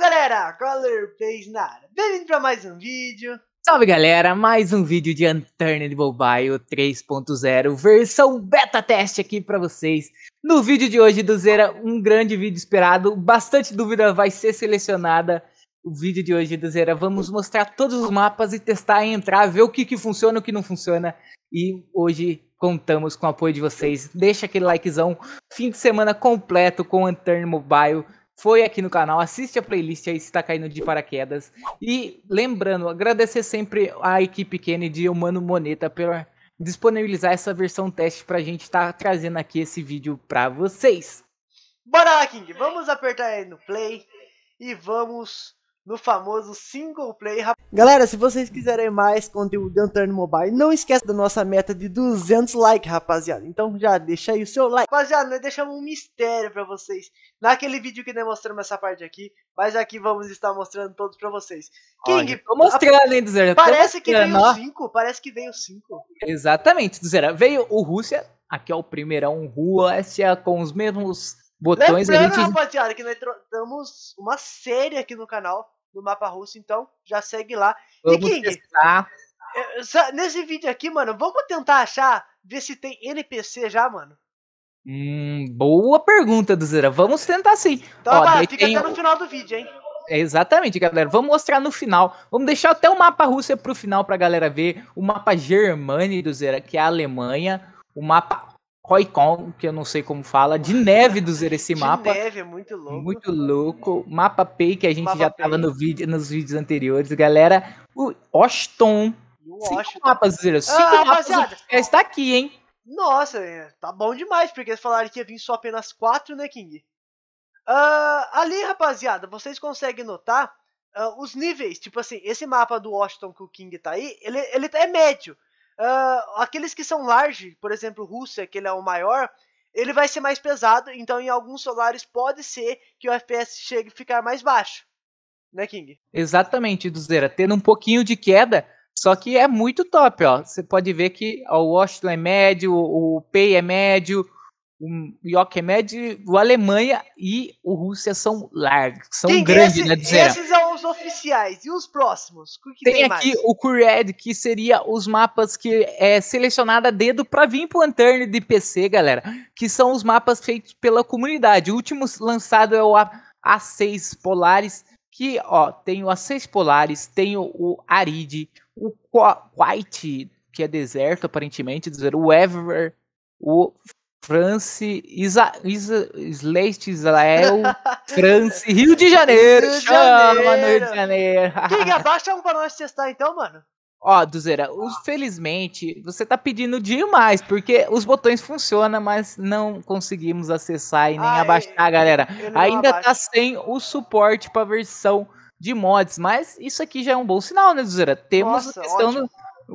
Galera, Color na área. Bem-vindo para mais um vídeo. Salve galera, mais um vídeo de Unturned Mobile 3.0 versão beta teste aqui para vocês. No vídeo de hoje do Zera, um grande vídeo esperado, bastante dúvida vai ser selecionada o vídeo de hoje, do Zera. vamos mostrar todos os mapas e testar, entrar, ver o que, que funciona e o que não funciona. E hoje contamos com o apoio de vocês. Deixa aquele likezão. Fim de semana completo com Antern Mobile. Foi aqui no canal, assiste a playlist aí se tá caindo de paraquedas. E lembrando, agradecer sempre a equipe Kennedy e o Mano Moneta por disponibilizar essa versão teste pra gente estar tá trazendo aqui esse vídeo pra vocês. Bora lá, King! Vamos apertar aí no play e vamos no famoso single play. Galera, se vocês quiserem mais conteúdo de Antônio Mobile, não esqueça da nossa meta de 200 likes, rapaziada. Então já deixa aí o seu like. Rapaziada, nós deixamos um mistério para vocês. Naquele vídeo que nós mostramos essa parte aqui, mas aqui vamos estar mostrando todos para vocês. King, Olha, tô mostrando, hein, Duzera? Parece que veio 5, parece que veio 5. Exatamente, Duzera. Veio o Rússia, aqui é o primeirão Rússia com os mesmos botões. Lembrando, a gente... rapaziada, que nós estamos uma série aqui no canal do mapa russo, então já segue lá. Vamos e King, é, nesse vídeo aqui, mano, vamos tentar achar, ver se tem NPC já, mano. Hum, boa pergunta, Duzera. Vamos tentar sim. Então, Ó, fica tem... até no final do vídeo, hein? É, exatamente, galera. Vamos mostrar no final. Vamos deixar até o mapa Rússia pro final pra galera ver. O mapa Germânia, Zera que é a Alemanha. O mapa Koikon, que eu não sei como fala, de neve do Zereci Mapa. De neve, é muito louco. Muito louco. Mapa Pay, que a gente mapa já estava no vídeo, nos vídeos anteriores. Galera, o Oston. Ah, Cinco mapas do Cinco ah, mapas está aqui, hein? Nossa, é, tá bom demais, porque eles falaram que ia vir só apenas quatro, né, King? Uh, ali, rapaziada, vocês conseguem notar uh, os níveis. Tipo assim, esse mapa do Washington que o King tá aí, ele, ele é médio. Uh, aqueles que são large, por exemplo, Rússia, que ele é o maior, ele vai ser mais pesado, então em alguns solares pode ser que o FPS chegue a ficar mais baixo. Né, King? Exatamente, Duzeira. Tendo um pouquinho de queda, só que é muito top, ó. Você pode ver que ó, o Washington é médio, o Pei é médio, o York é médio, o Alemanha e o Rússia são largos, são King, grandes, esse, né, Duzeira? Esses é oficiais e os próximos? O que tem, tem aqui mais? o Cured, que seria os mapas que é selecionada a dedo para vir pro Lantern de PC, galera. Que são os mapas feitos pela comunidade. O último lançado é o A6 Polares que ó, tem o A6 Polares tem o Arid, o White, que é deserto aparentemente, o Ever, o France, Isa, Isa, Slate, Israel, France, Rio de Janeiro. Rio de Chama Janeiro. no Rio de Janeiro. Diga, um pra nós testar então, mano. Ó, Duzeira, ah. felizmente você tá pedindo demais, porque os botões funcionam, mas não conseguimos acessar e nem abaixar, galera. Ainda tá sem o suporte pra versão de mods, mas isso aqui já é um bom sinal, né, Duzeira? Temos Nossa, a questão ótimo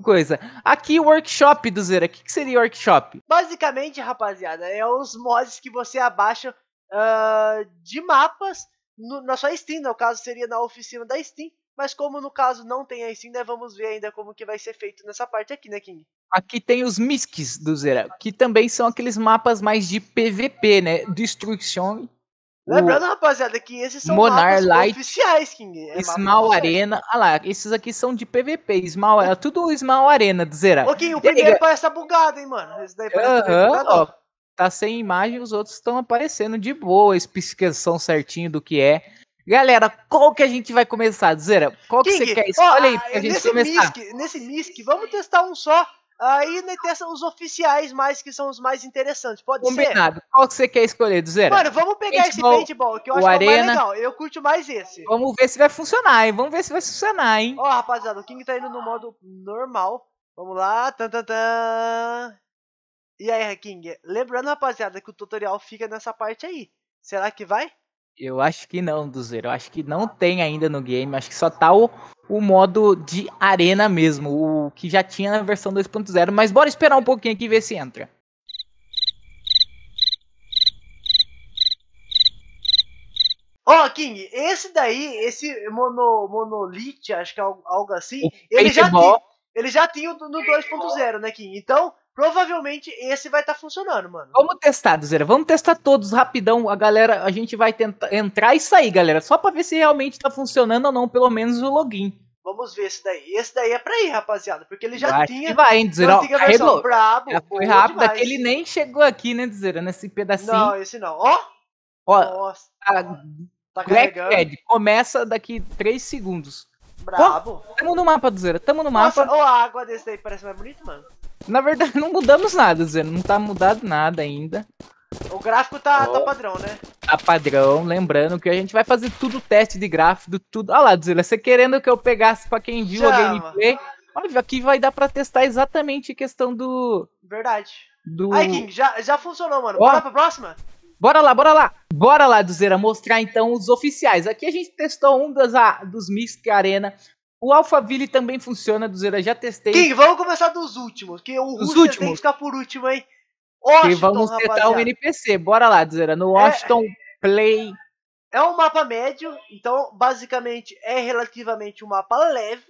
coisa. Aqui, workshop do Zera. O que, que seria workshop? Basicamente, rapaziada, é os mods que você abaixa uh, de mapas no, na sua Steam. No caso, seria na oficina da Steam. Mas como no caso não tem a Steam, né, vamos ver ainda como que vai ser feito nessa parte aqui, né, King? Aqui tem os MISCs do Zera, que também são aqueles mapas mais de PVP, né? Destruction Lembrando, é rapaziada, é que esses são Monar Light, oficiais, King. É Small Arena. Olha ah lá, esses aqui são de PVP. Small é Tudo Small Arena do Zera. Ok, o primeiro Liga. parece tá bugado, hein, mano. Esse daí parece uh -huh, tá ó, Tá sem imagem, os outros estão aparecendo de boa. Explicação certinho do que é. Galera, qual que a gente vai começar, Zera? Qual King, que você quer? Escolha ó, aí pra gente começar. nesse MISC, vamos testar um só. Aí né, tem os oficiais mais que são os mais interessantes. Pode Combinado. ser? Qual que você quer escolher, do zero? Mano, vamos pegar paintball, esse paintball, que eu acho arena. que é mais legal. Eu curto mais esse. Vamos ver se vai funcionar, hein? Vamos ver se vai funcionar, hein? Ó, oh, rapaziada, o King tá indo no modo normal. Vamos lá. Tan, tan, tan. E aí, King? Lembrando, rapaziada, que o tutorial fica nessa parte aí. Será que vai? Eu acho que não, do zero. Eu acho que não tem ainda no game. Acho que só tá o, o modo de arena mesmo, o que já tinha na versão 2.0, mas bora esperar um pouquinho aqui e ver se entra. Ó, oh, King, esse daí, esse mono, monolite, acho que é algo, assim, ele já, tinha, ele já tinha no 2.0, né, King? Então, Provavelmente esse vai estar tá funcionando, mano. Vamos testar, Duzeira. Vamos testar todos rapidão. A galera, a gente vai tentar entrar e sair, galera. Só pra ver se realmente tá funcionando ou não, pelo menos o login. Vamos ver esse daí. Esse daí é pra ir, rapaziada. Porque ele já tinha. vai, hein, Dizer, ó, versão, brabo, já foi rápido. É demais. nem chegou aqui, né, Dizer? Nesse pedacinho. Não, esse não. Ó! Ó. Nossa. A... Tá Blackpad começa daqui 3 segundos. Brabo. Ó, tamo no mapa, Dizer. Tamo no mapa. Nossa, ó, a água desse daí parece mais bonito, mano. Na verdade, não mudamos nada, Zé. Não tá mudado nada ainda. O gráfico tá, oh. tá padrão, né? Tá padrão, lembrando que a gente vai fazer tudo teste de gráfico, tudo. Olha lá, Zila, você querendo que eu pegasse pra quem viu Chama. a gameplay? Olha, aqui vai dar pra testar exatamente a questão do. Verdade. Do... Ai, King, já, já funcionou, mano. Oh. Bora pra próxima? Bora lá, bora lá. Bora lá, Duzeira, mostrar então os oficiais. Aqui a gente testou um dos a, dos Misk Arena o Alphaville também funciona, Duzeira, já testei. Quem? Vamos começar dos últimos, que o Os tem que ficar por último, hein? Washington, e vamos tentar o um NPC, bora lá, Duzeira, no é, Washington é, Play. É um mapa médio, então basicamente é relativamente um mapa leve.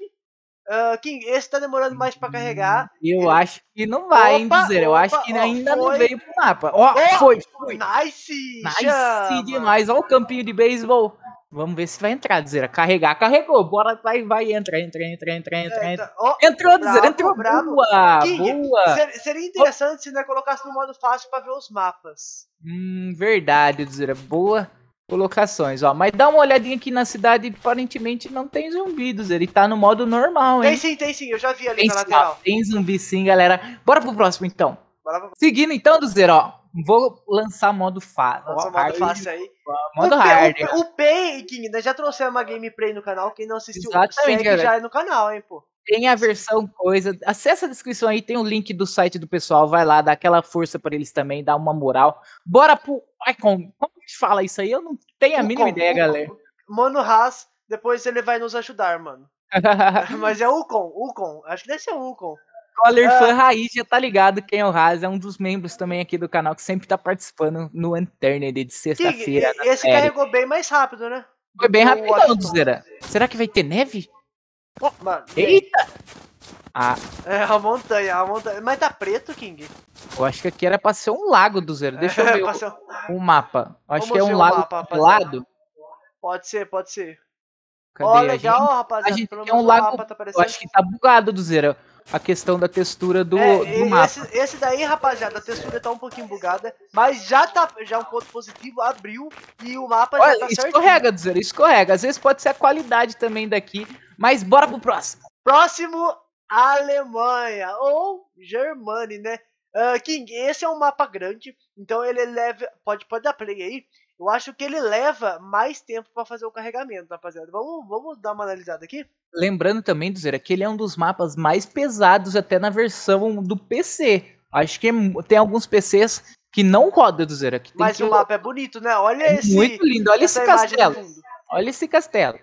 Uh, King, esse tá demorando mais para carregar. Hum, eu acho que não vai, hein, dizer. Eu acho que ainda foi. não veio pro mapa. Ó, oh, foi, foi. Nice! Nice demais. Ó o campinho de beisebol. Vamos ver se vai entrar, Dizera. Carregar, carregou. Bora, vai, vai, entra, entra, entra, entra, é, entra. Então, entra. Oh, entrou, bravo, entrou. Bravo. Boa, que, boa. seria interessante oh. se ainda colocasse no modo fácil pra ver os mapas. Hum, verdade, Dizera. Boa colocações, ó. Mas dá uma olhadinha aqui na cidade, aparentemente não tem zumbidos, ele tá no modo normal, hein? Tem sim, tem sim, eu já vi ali tem na lateral. Ó, tem zumbi sim, galera. Bora pro próximo, então. Bora pro... Seguindo então, Dizera, ó. Vou lançar modo, fácil, Lança hard, modo fácil aí. Modo o hard. O, o né, Já trouxemos uma gameplay no canal. Quem não assistiu, Exatamente, segue já é no canal, hein, pô. Tem a versão coisa. acessa a descrição aí, tem o link do site do pessoal. Vai lá, dá aquela força para eles também, dá uma moral. Bora pro Icon. Como que fala isso aí? Eu não tenho a o mínima com, ideia, galera. Mano Haas, depois ele vai nos ajudar, mano. Mas é Ucon, Ucon. Acho que deve ser Ucon. Scholar fã é. raiz já tá ligado quem é o Raz, é um dos membros também aqui do canal que sempre tá participando no Unturnered de sexta-feira. Esse série. carregou bem mais rápido, né? Foi bem rápido, Zera. Será que vai ter neve? Oh, mano, Eita! Ah. É, a montanha, a montanha. Mas tá preto, King? Eu acho que aqui era pra ser um lago do zero. Deixa eu é, ver o, mapa. Eu acho que é um lago um lado. Pode ser, pode ser. Ó, oh, legal, rapaziada. A gente é um lago. tá eu acho que tá bugado do zero a questão da textura do, é, do mapa. Esse, esse, daí, rapaziada, a textura tá um pouquinho bugada, mas já tá já é um ponto positivo, abriu e o mapa Olha, já tá Escorrega, Zero, escorrega. Às vezes pode ser a qualidade também daqui, mas bora pro próximo. Próximo, Alemanha ou Germany, né? Uh, King, esse é um mapa grande, então ele é leva, pode, pode dar play aí. Eu acho que ele leva mais tempo para fazer o carregamento, rapaziada. Vamos, vamos dar uma analisada aqui? Lembrando também, Zera, que ele é um dos mapas mais pesados até na versão do PC. Acho que é tem alguns PCs que não roda do Zera. Que Mas que... o mapa é bonito, né? Olha é esse. Muito lindo, olha esse castelo. Olha esse castelo.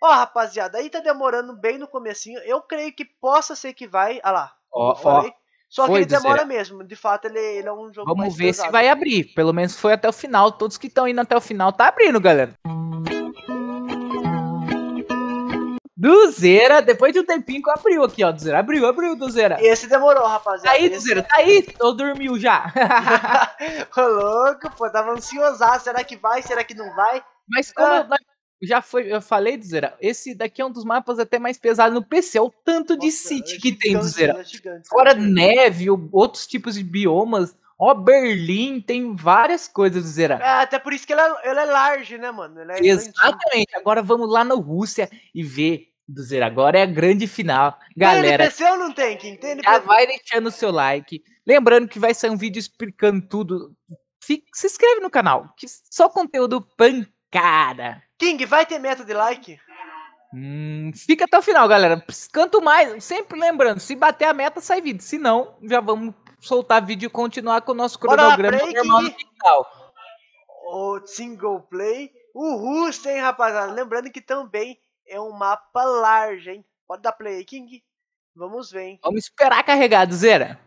Ó, oh, rapaziada, aí tá demorando bem no comecinho. Eu creio que possa ser que vai. Ah lá. Ó, oh, ó. Só foi que ele demora zero. mesmo. De fato, ele, ele, é um jogo Vamos ver pesado. se vai abrir. Pelo menos foi até o final. Todos que estão indo até o final tá abrindo, galera. Duzeira, depois de um tempinho que abriu aqui, ó. Duzeira, abriu, abriu, Duzeira. Esse demorou, rapaziada. Aí, Duzeira, tá aí ou tá dormiu já? Ô, louco, pô, tava ansiosaço. Será que vai? Será que não vai? Mas como ah. nós já foi, eu falei do Zera. Esse daqui é um dos mapas até mais pesados no PC. É o tanto Nossa, de city é que gigante, tem do Zera. É né, gigante, Fora é neve, outros tipos de biomas. Ó, Berlim tem várias coisas do Zera. É, até por isso que ela, ela é large, né, mano? É Exatamente. Agora vamos lá na Rússia e ver do Zera. Agora é a grande final. Galera. Tem NPC ou não tem, Kim? Tem NPC? Já vai deixando o seu like. Lembrando que vai sair um vídeo explicando tudo. se inscreve no canal, que só conteúdo punk Cara. King, vai ter meta de like? Hum, fica até o final, galera. Canto mais, sempre lembrando, se bater a meta, sai vídeo. Se não, já vamos soltar vídeo e continuar com o nosso cronograma normal no final. O single play. Uhul, hein, rapaziada. Lembrando que também é um mapa large, hein? Pode dar play aí, King. Vamos ver, hein? Vamos esperar carregar, Zera.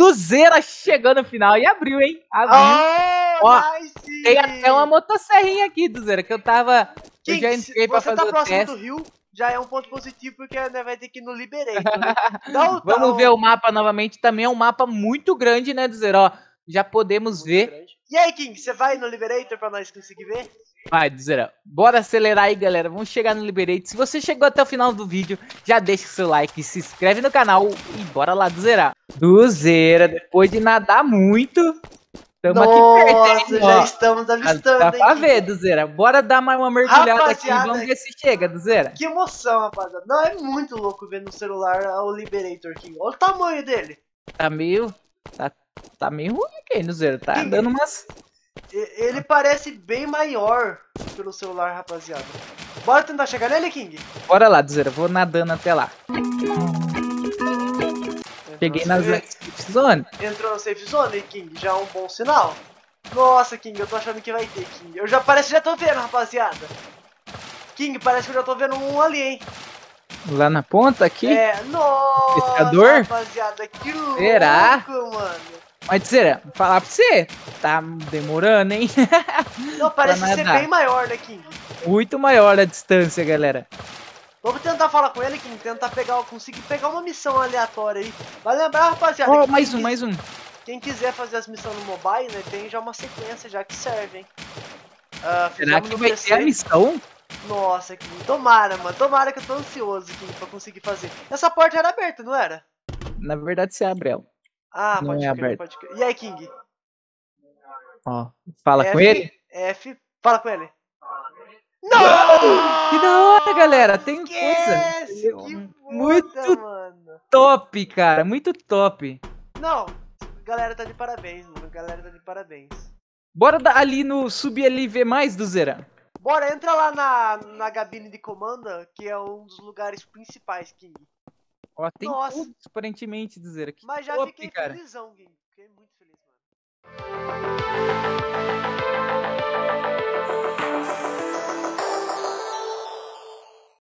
Duzera chegando no final e abriu, hein? Abriu. Oh, Ó, nice. Tem até uma motosserrinha aqui, Duzera, que eu tava. Que, eu já entrei pra tá fazer tá o próximo do rio, já é um ponto positivo, porque vai ter que no liberei. Né? Vamos tá ver o mapa novamente. Também é um mapa muito grande, né, Duzeira? Ó, já podemos muito ver grande. E aí, King, você vai no Liberator pra nós conseguir ver? Vai, Duzera. Bora acelerar aí, galera. Vamos chegar no Liberator. Se você chegou até o final do vídeo, já deixa o seu like, se inscreve no canal e bora lá, Duzera. Duzera, depois de nadar muito, estamos aqui perto, já estamos avistando, Dá pra hein, ver, Duzera. Bora dar mais uma mergulhada Rapaziada, aqui. Vamos ver se chega, Duzera. Que emoção, rapaziada. Não, é muito louco ver no celular o Liberator aqui. Olha o tamanho dele. Tá meio... Tá Tá meio ruim aqui, zero. Tá dando umas. Ele parece bem maior pelo celular, rapaziada. Bora tentar chegar nele, King? Bora lá, Duzeira. Vou nadando até lá. Entrou Peguei na safe zone. Entrou na safe zone, King. Já é um bom sinal. Nossa, King, eu tô achando que vai ter, King. Eu já parece que já tô vendo, rapaziada. King, parece que eu já tô vendo um ali, hein? Lá na ponta aqui? É, nossa, Pescador? rapaziada, que louco, Será? mano. Mas, dizer? falar pra você, tá demorando, hein? Não, parece ser bem maior, né, Muito maior a distância, galera. Vamos tentar falar com ele, Kim, tentar pegar, conseguir pegar uma missão aleatória aí. Vai lembrar, rapaziada. Oh, mais um, quis... mais um. Quem quiser fazer as missões no mobile, né, tem já uma sequência já que serve, hein? Uh, Será que vai PC. ter a missão? Nossa, Kim, tomara, mano. Tomara que eu tô ansioso, Kim, pra conseguir fazer. Essa porta era aberta, não era? Na verdade, você abre ela. Ah, pode não é crer, pode crer. E aí, King? Ó, fala F, com ele? F, fala com ele. Não! Que da hora, galera! Tem Esquece, coisa. Puta, muito mano. top, cara. Muito top. Não, galera tá de parabéns, mano. Galera tá de parabéns. Bora dar ali no subir ali e ver mais do Zeran. Bora, entra lá na, na gabine de comando, que é um dos lugares principais, King. Ela tem Nossa. tudo, aparentemente, dizer aqui. Mas já Opa, fiquei cara. felizão, Game. Fiquei muito feliz, mano.